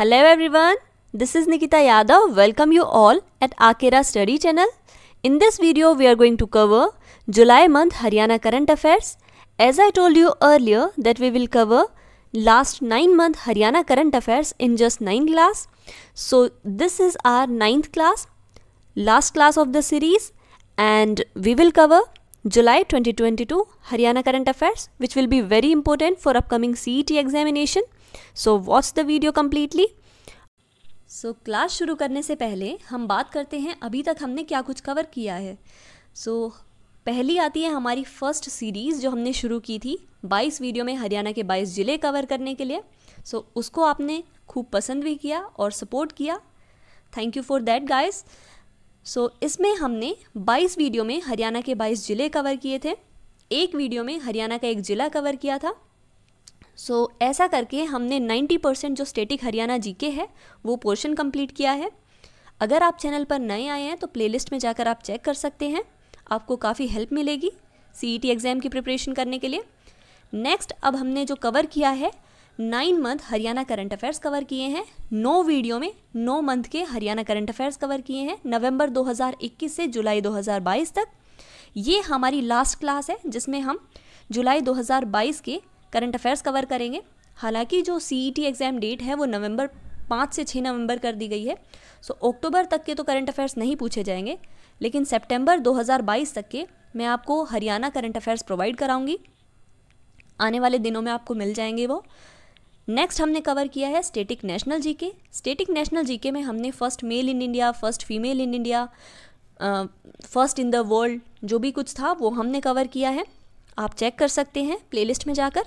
Hello everyone, this is Nikita Yadav. Welcome you all at Akira Study Channel. In this video, we are going to cover July month Haryana current affairs. As I told you earlier that we will cover last 9 month Haryana current affairs in just 9 class. So this is our 9th class, last class of the series and we will cover July 2022 Haryana current affairs which will be very important for upcoming CET examination. So watch the video completely so class शुरू करने से पहले हम बात करते हैं अभी तक हमने क्या कुछ कवर किया है सो so, पहली आती है हमारी फर्स्ट सीरीज़ जो हमने शुरू की थी 22 वीडियो में हरियाणा के 22 ज़िले कवर करने के लिए सो so, उसको आपने खूब पसंद भी किया और सपोर्ट किया thank you for that guys so इसमें हमने 22 वीडियो में हरियाणा के 22 ज़िले कवर किए थे एक वीडियो में हरियाणा का एक ज़िला कवर किया था सो so, ऐसा करके हमने 90 परसेंट जो स्टेटिक हरियाणा जीके है वो पोर्शन कंप्लीट किया है अगर आप चैनल पर नए आए हैं तो प्लेलिस्ट में जाकर आप चेक कर सकते हैं आपको काफ़ी हेल्प मिलेगी सीईटी एग्ज़ाम e की प्रिपरेशन करने के लिए नेक्स्ट अब हमने जो कवर किया है nine month Haryana current affairs cover किए हैं नो वीडियो में नो मंथ के हरियाणा करंट अफेयर्स कवर किए हैं नवंबर 2021 से जुलाई 2022 तक ये हमारी लास्ट क्लास है जिसमें हम जुलाई 2022 के करंट अफेयर्स कवर करेंगे हालांकि जो सी एग्ज़ाम डेट है वो नवंबर पाँच से छः नवंबर कर दी गई है सो so, अक्टूबर तक के तो करंट अफेयर्स नहीं पूछे जाएंगे लेकिन सेप्टेम्बर दो तक के मैं आपको हरियाणा करंट अफेयर्स प्रोवाइड कराऊंगी आने वाले दिनों में आपको मिल जाएंगे वो नेक्स्ट हमने कवर किया है static national GK static national GK में हमने first male in India first female in India first in the world जो भी कुछ था वो हमने कवर किया है आप चेक कर सकते हैं प्लेलिस्ट में जाकर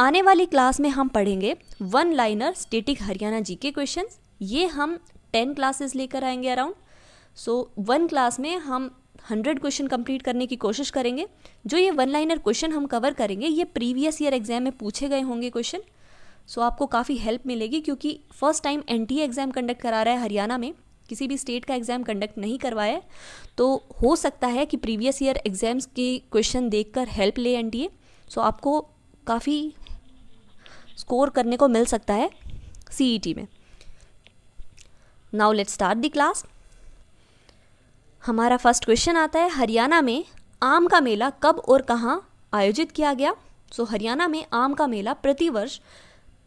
आने वाली क्लास में हम पढ़ेंगे one liner static Haryana G K question ये हम टेन क्लासेस लेकर आएंगे अराउंड सो वन क्लास में हम हंड्रेड क्वेश्चन कंप्लीट करने की कोशिश करेंगे जो ये वन लाइनर क्वेश्चन हम कवर करेंगे ये प्रीवियस ईयर एग्जाम में पूछे गए होंगे क्वेश्चन सो so, आपको काफ़ी हेल्प मिलेगी क्योंकि first time an exam conduct करा रहा है हरियाणा में किसी भी स्टेट का एग्ज़ाम कंडक्ट नहीं करवाया है तो हो सकता है कि प्रीवियस ईयर एग्ज़ाम्स के क्वेश्चन देखकर हेल्प ले एन सो e. so, आपको काफ़ी स्कोर करने को मिल सकता है सी e में now let start the class हमारा फर्स्ट क्वेश्चन आता है हरियाणा में आम का मेला कब और कहाँ आयोजित किया गया सो so, हरियाणा में आम का मेला प्रतिवर्ष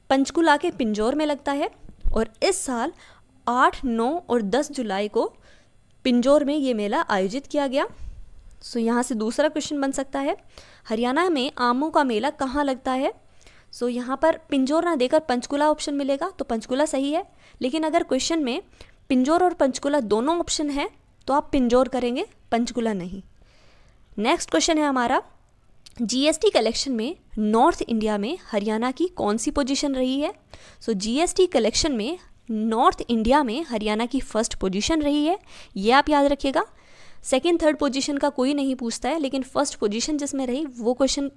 पंचकुला के पिंजौर में लगता है और इस साल आठ नौ और दस जुलाई को पिंजौर में ये मेला आयोजित किया गया सो so, यहाँ से दूसरा क्वेश्चन बन सकता है हरियाणा में आमों का मेला कहाँ लगता है सो so, यहाँ पर पिंजोर ना देकर पंचकुला ऑप्शन मिलेगा तो पंचकुला सही है लेकिन अगर क्वेश्चन में पिंजोर और पंचकुला दोनों ऑप्शन हैं तो आप पिंजोर करेंगे पंचकुला नहीं नेक्स्ट क्वेश्चन है हमारा जीएसटी कलेक्शन में नॉर्थ इंडिया में हरियाणा की कौन सी पोजीशन रही है सो जीएसटी कलेक्शन में नॉर्थ इंडिया में हरियाणा की फर्स्ट पोजीशन रही है ये आप याद रखिएगा सेकेंड थर्ड पोजीशन का कोई नहीं पूछता है लेकिन फर्स्ट पोजीशन जिसमें रही वो क्वेश्चन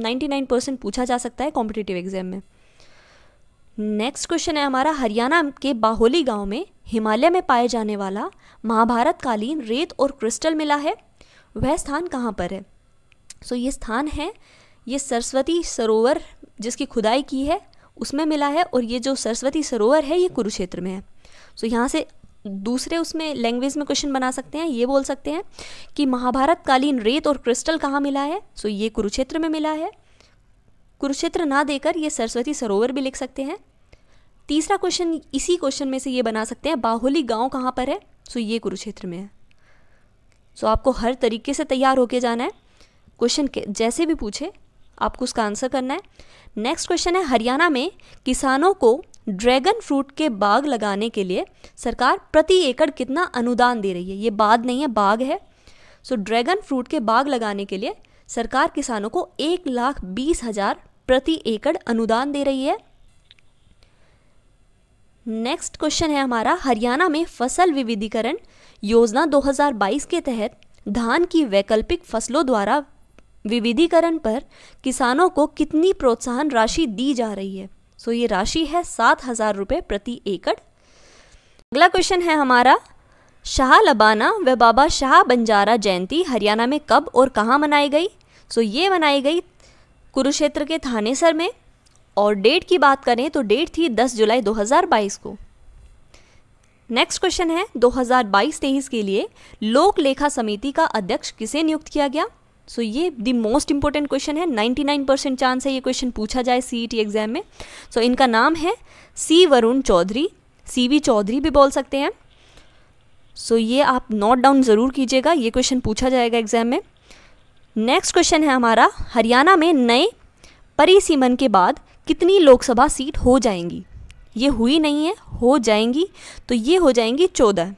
99 परसेंट पूछा जा सकता है कॉम्पिटिटिव एग्जाम में नेक्स्ट क्वेश्चन है हमारा हरियाणा के बाहोली गांव में हिमालय में पाए जाने वाला महाभारत कालीन रेत और क्रिस्टल मिला है वह स्थान कहाँ पर है सो so, ये स्थान है ये सरस्वती सरोवर जिसकी खुदाई की है उसमें मिला है और ये जो सरस्वती सरोवर है ये कुरुक्षेत्र में है सो so, यहाँ से दूसरे उसमें लैंग्वेज में क्वेश्चन बना सकते हैं ये बोल सकते हैं कि महाभारत कालीन रेत और क्रिस्टल कहाँ मिला है सो ये कुरुक्षेत्र में मिला है कुरुक्षेत्र ना देकर ये सरस्वती सरोवर भी लिख सकते हैं तीसरा क्वेश्चन इसी क्वेश्चन में से ये बना सकते हैं बाहुली गांव कहाँ पर है सो ये कुरुक्षेत्र में है सो आपको हर तरीके से तैयार होके जाना है क्वेश्चन जैसे भी पूछे आपको उसका आंसर करना है नेक्स्ट क्वेश्चन है हरियाणा में किसानों को ड्रैगन फ्रूट के बाग लगाने के लिए सरकार प्रति एकड़ कितना अनुदान दे रही है ये बाद नहीं है बाग है सो ड्रैगन फ्रूट के बाग लगाने के लिए सरकार किसानों को एक लाख बीस हजार प्रति एकड़ अनुदान दे रही है नेक्स्ट क्वेश्चन है हमारा हरियाणा में फसल विविधीकरण योजना 2022 के तहत धान की वैकल्पिक फसलों द्वारा विविधीकरण पर किसानों को कितनी प्रोत्साहन राशि दी जा रही है सो ये राशि है सात हजार रुपये प्रति एकड़ अगला क्वेश्चन है हमारा शाह लबाना व बाबा शाह बंजारा जयंती हरियाणा में कब और कहाँ मनाई गई सो ये मनाई गई कुरुक्षेत्र के थानेसर में और डेट की बात करें तो डेट थी 10 जुलाई 2022 को नेक्स्ट क्वेश्चन है 2022-23 के लिए लोक लेखा समिति का अध्यक्ष किसे नियुक्त किया गया सो so, ये द मोस्ट इंपॉर्टेंट क्वेश्चन है 99 परसेंट चांस है ये क्वेश्चन पूछा जाए सी एग्ज़ाम e में सो so, इनका नाम है C Varun Chaudhary C V Chaudhary भी बोल सकते हैं सो so, ये आप नोट डाउन ज़रूर कीजिएगा ये क्वेश्चन पूछा जाएगा एग्ज़ाम में नेक्स्ट क्वेश्चन है हमारा हरियाणा में नए परिसीमन के बाद कितनी लोकसभा सीट हो जाएंगी ये हुई नहीं है हो जाएंगी तो ये हो जाएंगी चौदह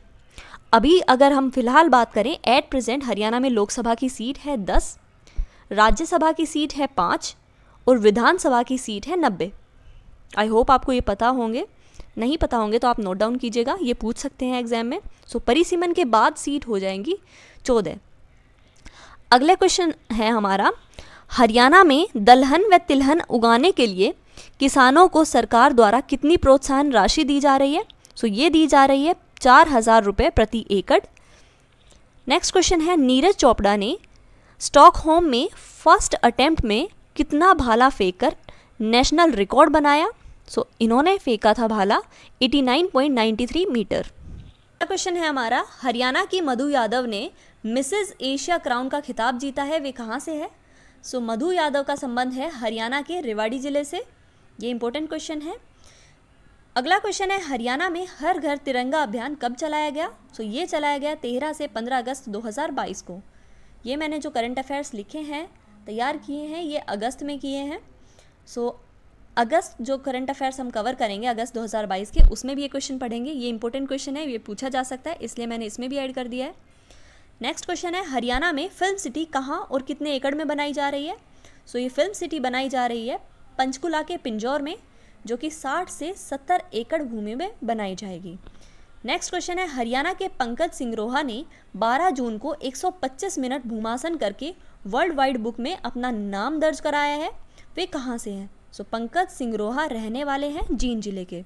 अभी अगर हम फिलहाल बात करें एट प्रेजेंट हरियाणा में लोकसभा की सीट है दस राज्यसभा की सीट है पाँच और विधानसभा की सीट है नब्बे आई होप आपको ये पता होंगे नहीं पता होंगे तो आप नोट डाउन कीजिएगा ये पूछ सकते हैं एग्जाम में सो so, परिसीमन के बाद सीट हो जाएंगी चौदह अगला क्वेश्चन है हमारा हरियाणा में दलहन व तिलहन उगाने के लिए किसानों को सरकार द्वारा कितनी प्रोत्साहन राशि दी जा रही है सो so, ये दी जा रही है चार हजार रुपये प्रति एकड़ नेक्स्ट क्वेश्चन है नीरज चोपड़ा ने स्टॉक होम में फर्स्ट अटेम्प्ट में कितना भाला फेंक कर नेशनल रिकॉर्ड बनाया सो so, इन्होंने फेंका था भाला 89.93 मीटर क्वेश्चन है हमारा हरियाणा की मधु यादव ने मिसेज एशिया क्राउन का खिताब जीता है वे कहाँ से है सो so, मधु यादव का संबंध है हरियाणा के रेवाड़ी जिले से ये इंपॉर्टेंट क्वेश्चन है अगला क्वेश्चन है हरियाणा में हर घर तिरंगा अभियान कब चलाया गया सो so, ये चलाया गया तेरह से पंद्रह अगस्त 2022 को ये मैंने जो करंट अफेयर्स लिखे हैं तैयार किए हैं ये अगस्त में किए हैं सो so, अगस्त जो करंट अफेयर्स हम कवर करेंगे अगस्त 2022 के उसमें भी ये क्वेश्चन पढ़ेंगे ये इंपॉर्टेंट क्वेश्चन है ये पूछा जा सकता है इसलिए मैंने इसमें भी ऐड कर दिया है नेक्स्ट क्वेश्चन है हरियाणा में फिल्म सिटी कहाँ और कितने एकड़ में बनाई जा रही है सो so, ये फिल्म सिटी बनाई जा रही है पंचकुला के पिंजौर में जो कि 60 से 70 एकड़ भूमि में बनाई जाएगी नेक्स्ट क्वेश्चन है हरियाणा के पंकज सिंगरोहा ने 12 जून को 125 मिनट भूमासन करके वर्ल्ड वाइड बुक में अपना नाम दर्ज कराया है वे कहाँ से हैं सो so, पंकज सिंगरोहा रहने वाले हैं जींद जिले के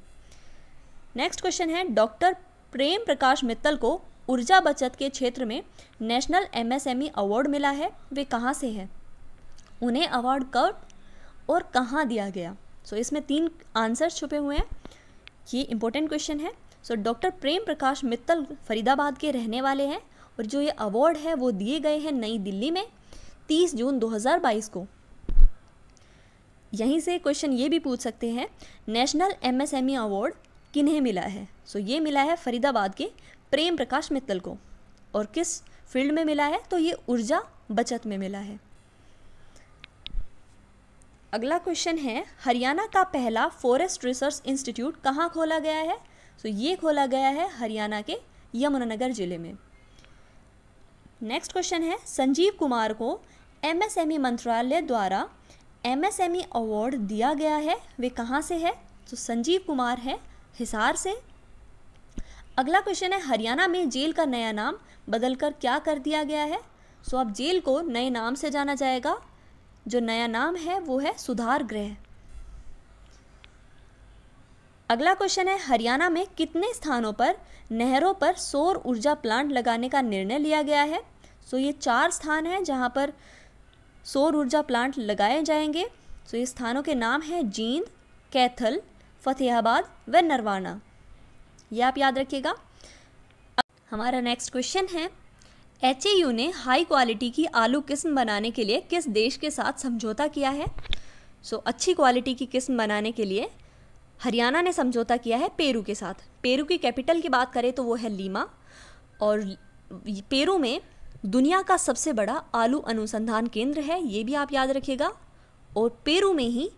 नेक्स्ट क्वेश्चन है डॉक्टर प्रेम प्रकाश मित्तल को ऊर्जा बचत के क्षेत्र में नेशनल एमएसएमई अवार्ड मिला है वे कहाँ से हैं उन्हें अवार्ड कब और कहाँ दिया गया सो so, इसमें तीन आंसर छुपे हुए हैं ये इंपॉर्टेंट क्वेश्चन है सो डॉक्टर प्रेम प्रकाश मित्तल फरीदाबाद के रहने वाले हैं और जो ये अवार्ड है वो दिए गए हैं नई दिल्ली में 30 जून 2022 को यहीं से क्वेश्चन ये भी पूछ सकते हैं नेशनल एमएसएमई अवार्ड किन्हें मिला है सो so, ये मिला है फरीदाबाद के प्रेम प्रकाश मित्तल को और किस फील्ड में मिला है तो ये ऊर्जा बचत में मिला है अगला क्वेश्चन है हरियाणा का पहला फॉरेस्ट रिसर्च इंस्टीट्यूट कहाँ खोला गया है सो so, ये खोला गया है हरियाणा के यमुनानगर जिले में नेक्स्ट क्वेश्चन है संजीव कुमार को एमएसएमई e मंत्रालय द्वारा एमएसएमई अवार्ड e दिया गया है वे कहाँ से है तो so, संजीव कुमार है हिसार से अगला क्वेश्चन है हरियाणा में जेल का नया नाम बदलकर क्या कर दिया गया है सो so, अब जेल को नए नाम से जाना जाएगा जो नया नाम है वो है सुधार गृह अगला क्वेश्चन है हरियाणा में कितने स्थानों पर नहरों पर सौर ऊर्जा प्लांट लगाने का निर्णय लिया गया है सो ये चार स्थान हैं जहाँ पर सौर ऊर्जा प्लांट लगाए जाएंगे सो ये स्थानों के नाम हैं जींद कैथल फतेहाबाद व नरवाना ये आप याद रखिएगा हमारा नेक्स्ट क्वेश्चन है एच ने हाई क्वालिटी की आलू किस्म बनाने के लिए किस देश के साथ समझौता किया है सो so, अच्छी क्वालिटी की किस्म बनाने के लिए हरियाणा ने समझौता किया है पेरू के साथ पेरू की कैपिटल की बात करें तो वो है लीमा और पेरू में दुनिया का सबसे बड़ा आलू अनुसंधान केंद्र है ये भी आप याद रखिएगा और पेरू में ही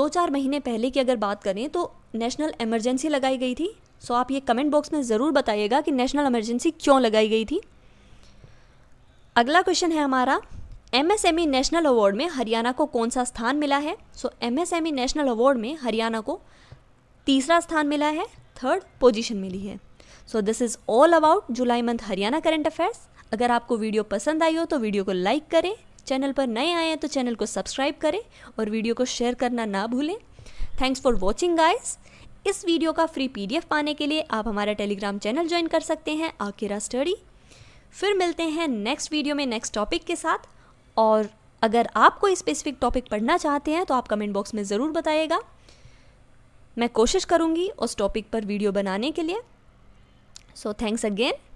दो चार महीने पहले की अगर बात करें तो नेशनल इमरजेंसी लगाई गई थी सो आप ये कमेंट बॉक्स में ज़रूर बताइएगा कि नेशनल इमरजेंसी क्यों लगाई गई थी अगला क्वेश्चन है हमारा एमएसएमई नेशनल अवार्ड में हरियाणा को कौन सा स्थान मिला है सो एमएसएमई नेशनल अवार्ड में हरियाणा को तीसरा स्थान मिला है थर्ड पोजीशन मिली है so this is all about July month Haryana current affairs अगर आपको वीडियो पसंद आई हो तो वीडियो को लाइक करें चैनल पर नए आए हैं तो चैनल को सब्सक्राइब करें और वीडियो को शेयर करना ना भूलें थैंक्स फॉर वॉचिंग गाइज इस वीडियो का फ्री एफ पाने के लिए आप हमारा टेलीग्राम चैनल ज्वाइन कर सकते हैं आकेरा स्टडी फिर मिलते हैं नेक्स्ट वीडियो में नेक्स्ट टॉपिक के साथ और अगर आप कोई स्पेसिफिक टॉपिक पढ़ना चाहते हैं तो आप कमेंट बॉक्स में ज़रूर बताइएगा मैं कोशिश करूँगी उस टॉपिक पर वीडियो बनाने के लिए सो थैंक्स अगेन